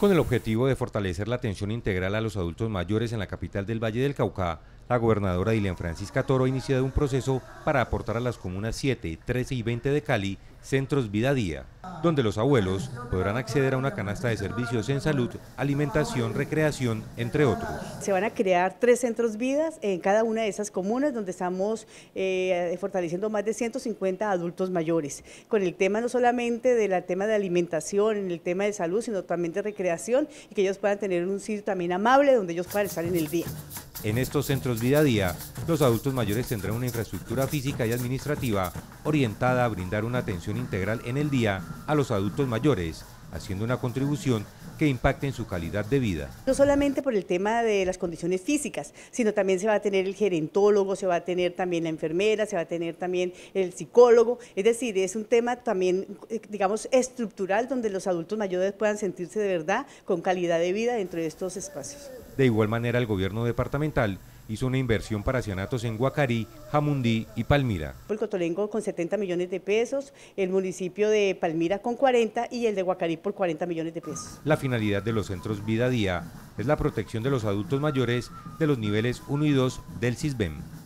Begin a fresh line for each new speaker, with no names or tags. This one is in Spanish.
Con el objetivo de fortalecer la atención integral a los adultos mayores en la capital del Valle del Cauca, la gobernadora Dilian Francisca Toro ha iniciado un proceso para aportar a las comunas 7, 13 y 20 de Cali centros vida a día donde los abuelos podrán acceder a una canasta de servicios en salud, alimentación, recreación, entre otros.
Se van a crear tres centros vidas en cada una de esas comunas donde estamos eh, fortaleciendo más de 150 adultos mayores, con el tema no solamente del tema de alimentación, en el tema de salud, sino también de recreación y que ellos puedan tener un sitio también amable donde ellos puedan estar en el día.
En estos centros día a día, los adultos mayores tendrán una infraestructura física y administrativa orientada a brindar una atención integral en el día a los adultos mayores, haciendo una contribución que impacte en su calidad de vida.
No solamente por el tema de las condiciones físicas, sino también se va a tener el gerentólogo, se va a tener también la enfermera, se va a tener también el psicólogo, es decir, es un tema también, eh, digamos, estructural donde los adultos mayores puedan sentirse de verdad con calidad de vida dentro de estos espacios.
De igual manera, el gobierno departamental hizo una inversión para cianatos en Guacarí, Jamundí y Palmira.
El Cotolengo con 70 millones de pesos, el municipio de Palmira con 40 y el de Guacarí por 40 millones de pesos.
La finalidad de los centros Vida Día es la protección de los adultos mayores de los niveles 1 y 2 del CISBEM.